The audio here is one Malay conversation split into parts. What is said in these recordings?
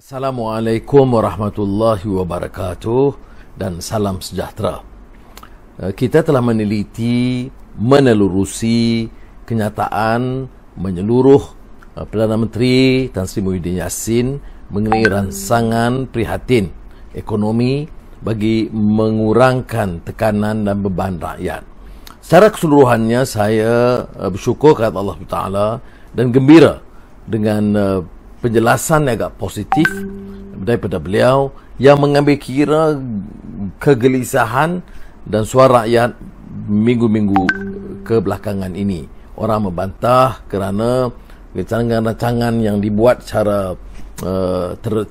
Assalamualaikum warahmatullahi wabarakatuh dan salam sejahtera. Eh, kita telah meneliti, menelurusi kenyataan menyeluruh eh, Perdana Menteri Tan Sri Muhyiddin Yassin mengenai rangsangan prihatin ekonomi bagi mengurangkan tekanan dan beban rakyat. Secara keseluruhannya saya eh, bersyukur kepada Allah Taala dan gembira dengan penjelasan yang agak positif daripada beliau yang mengambil kira kegelisahan dan suara rakyat minggu-minggu kebelakangan ini. Orang membantah kerana rancangan-rancangan yang dibuat secara uh, ter,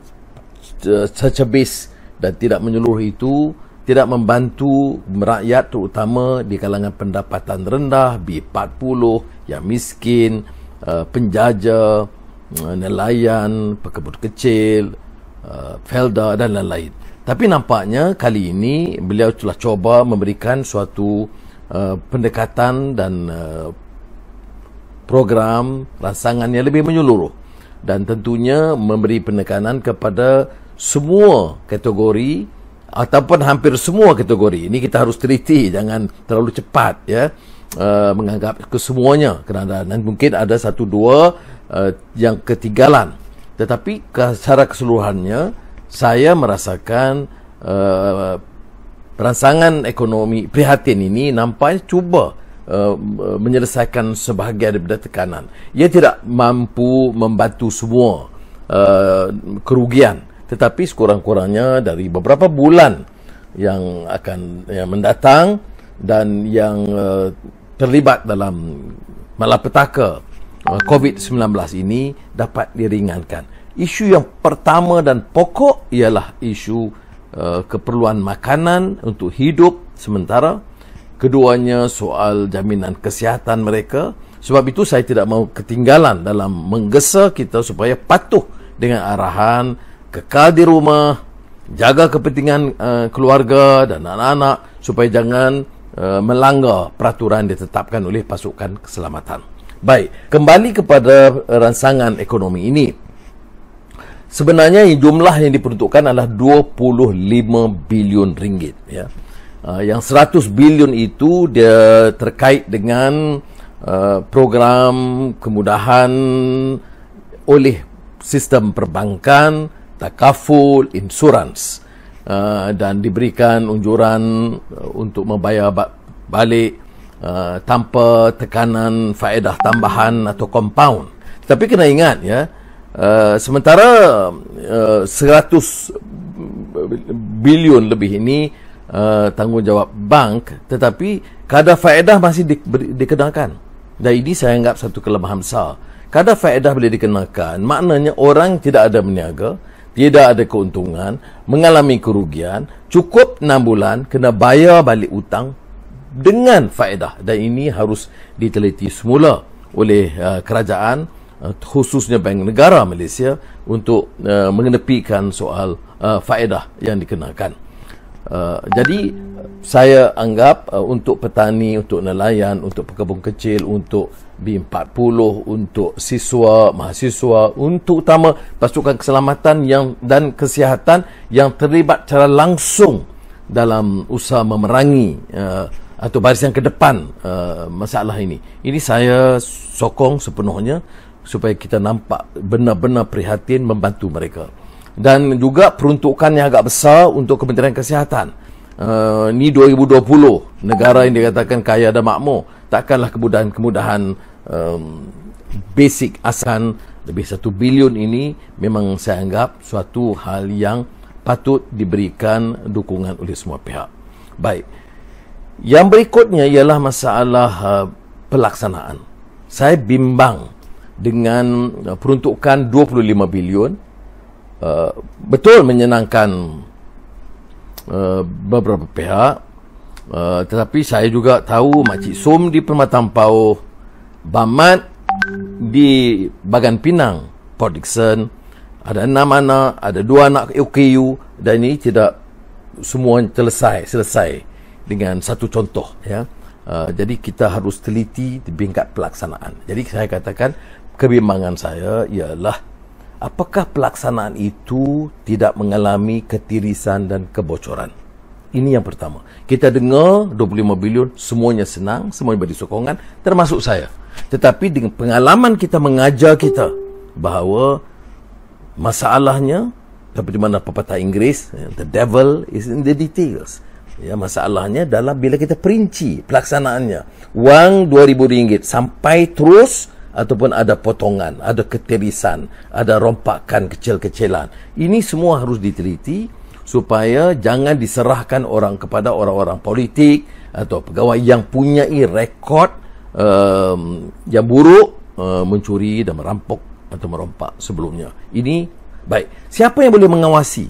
tercebis eh, dan tidak menyeluruh itu tidak membantu rakyat terutama di kalangan pendapatan rendah B40 yang miskin eh, penjaja Eh, nelayan, pekebun kecil, eh, felda dan lain-lain. Tapi nampaknya kali ini beliau telah cuba memberikan suatu uh, pendekatan dan uh, program rangsangan yang lebih menyeluruh dan tentunya memberi penekanan kepada semua kategori ataupun hampir semua kategori ini kita harus teliti jangan terlalu cepat ya uh, menganggap kesemuanya kerana nanti mungkin ada satu dua uh, yang ketinggalan tetapi secara keseluruhannya saya merasakan uh, eh, rangsangan ekonomi prihatin ini nampaknya cuba uh, menyelesaikan sebahagian daripada tekanan ia tidak mampu membantu semua uh, kerugian tetapi sekurang-kurangnya dari beberapa bulan yang akan yang mendatang dan yang uh, terlibat dalam malapetaka uh, eh, COVID-19 ini dapat diringankan. Isu yang pertama dan pokok ialah isu uh, keperluan makanan untuk hidup sementara. Keduanya soal jaminan kesihatan mereka. Sebab itu saya tidak mahu ketinggalan dalam menggesa kita supaya patuh dengan arahan kekal di rumah, jaga kepentingan uh, keluarga dan anak-anak supaya jangan uh, melanggar peraturan ditetapkan oleh pasukan keselamatan. Baik, kembali kepada ransangan ekonomi ini. Sebenarnya jumlah yang diperuntukkan adalah 25 bilion ringgit ya. Uh, yang 100 bilion itu dia terkait dengan uh, program kemudahan oleh sistem perbankan takaful insurance uh, ah, dan diberikan unjuran ah, untuk membayar balik uh, tanpa tekanan faedah tambahan atau compound tapi kena ingat ya uh, sementara uh, 100 bilion lebih ini uh, tanggungjawab bank tetapi kadar faedah masih di, di, dikenakan dan ini saya anggap satu kelemahan besar kadar faedah boleh dikenakan maknanya orang tidak ada meniaga tidak ada keuntungan, mengalami kerugian, cukup 6 bulan kena bayar balik hutang dengan faedah dan ini harus diteliti semula oleh uh, kerajaan uh, khususnya Bank Negara Malaysia untuk uh, mengenepikan soal uh, faedah yang dikenakan. Eh, jadi saya anggap uh, untuk petani, untuk nelayan, untuk pekebun kecil, untuk B40, untuk siswa, mahasiswa, untuk utama pasukan keselamatan yang dan kesihatan yang terlibat secara langsung dalam usaha memerangi uh, atau barisan ke depan uh, masalah ini. Ini saya sokong sepenuhnya supaya kita nampak benar-benar prihatin membantu mereka dan juga peruntukan yang agak besar untuk Kementerian Kesihatan. Uh, ini 2020, negara yang dikatakan kaya dan makmur. Takkanlah kemudahan-kemudahan um, basic asan lebih 1 bilion ini memang saya anggap suatu hal yang patut diberikan dukungan oleh semua pihak. Baik. Yang berikutnya ialah masalah uh, pelaksanaan. Saya bimbang dengan eh, peruntukan 25 bilion uh, betul menyenangkan uh, beberapa pihak uh, tetapi saya juga tahu makcik Som di Permata Pau Bamat di Bagan Pinang Port Dickson ada enam anak ada dua anak UKU dan ini tidak semua selesai selesai dengan satu contoh ya Uh, jadi kita harus teliti di tingkat pelaksanaan. Jadi saya katakan kebimbangan saya ialah apakah pelaksanaan itu tidak mengalami ketirisan dan kebocoran? Ini yang pertama. Kita dengar 25 bilion, semuanya senang, semuanya beri sokongan, termasuk saya. Tetapi dengan pengalaman kita mengajar kita bahawa masalahnya, seperti mana pepatah Inggeris, eh, the devil is in the details. Ya, masalahnya dalam bila kita perinci pelaksanaannya. Wang RM2,000 sampai terus ataupun ada potongan, ada ketirisan, ada rompakan kecil-kecilan. Ini semua harus diteliti supaya jangan diserahkan orang kepada orang-orang politik atau pegawai yang punya rekod um, yang buruk um, mencuri dan merampok atau merompak sebelumnya. Ini baik. Siapa yang boleh mengawasi?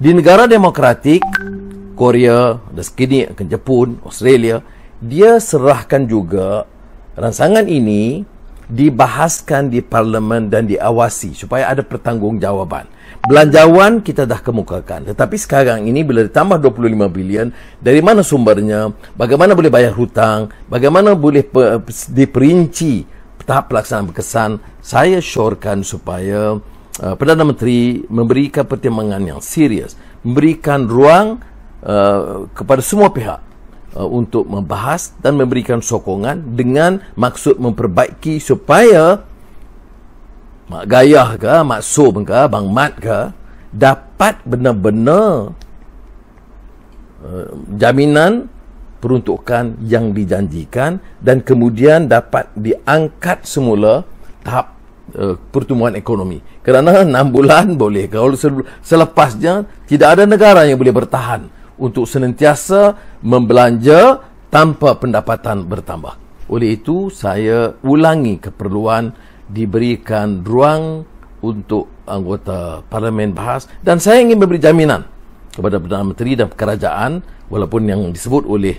Di negara demokratik, Korea, dan sekini akan Jepun, Australia, dia serahkan juga rangsangan ini dibahaskan di parlimen dan diawasi supaya ada pertanggungjawaban. Belanjawan kita dah kemukakan tetapi sekarang ini bila ditambah 25 bilion dari mana sumbernya, bagaimana boleh bayar hutang, bagaimana boleh diperinci tahap pelaksanaan berkesan, saya syorkan supaya uh, Perdana Menteri memberikan pertimbangan yang serius, memberikan ruang uh, kepada semua pihak Uh, untuk membahas dan memberikan sokongan dengan maksud memperbaiki supaya Mak Gayah ke, Mak Sob ke, Bang Mat ke dapat benar-benar uh, jaminan peruntukan yang dijanjikan dan kemudian dapat diangkat semula tahap uh, pertumbuhan ekonomi. Kerana 6 bulan boleh. Kalau selepasnya tidak ada negara yang boleh bertahan untuk senantiasa membelanja tanpa pendapatan bertambah. Oleh itu, saya ulangi keperluan diberikan ruang untuk anggota parlimen bahas dan saya ingin memberi jaminan kepada Perdana Menteri dan kerajaan walaupun yang disebut oleh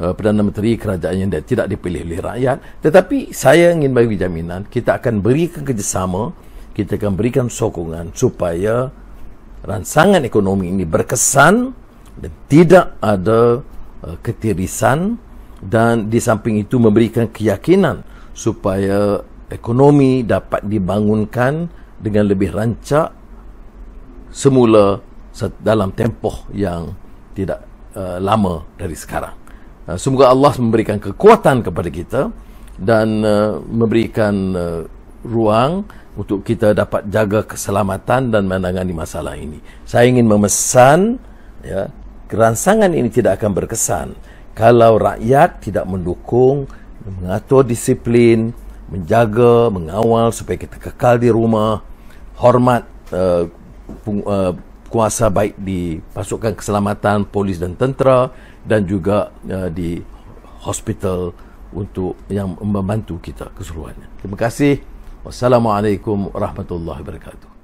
eh, Perdana Menteri kerajaan yang tidak dipilih oleh rakyat tetapi saya ingin bagi jaminan kita akan berikan kerjasama kita akan berikan sokongan supaya rancangan ekonomi ini berkesan dan tidak ada uh, ketirisan dan di samping itu memberikan keyakinan supaya ekonomi dapat dibangunkan dengan lebih rancak semula dalam tempoh yang tidak uh, lama dari sekarang. Uh, semoga Allah memberikan kekuatan kepada kita dan memberikan ruang untuk kita dapat jaga keselamatan dan menangani masalah ini. Saya ingin memesan ya Keransangan ini tidak akan berkesan kalau rakyat tidak mendukung, mengatur disiplin, menjaga, mengawal supaya kita kekal di rumah, hormat uh, kuasa baik di pasukan keselamatan, polis dan tentera dan juga uh, di hospital untuk yang membantu kita keseluruhannya. Terima kasih. Wassalamualaikum warahmatullahi wabarakatuh.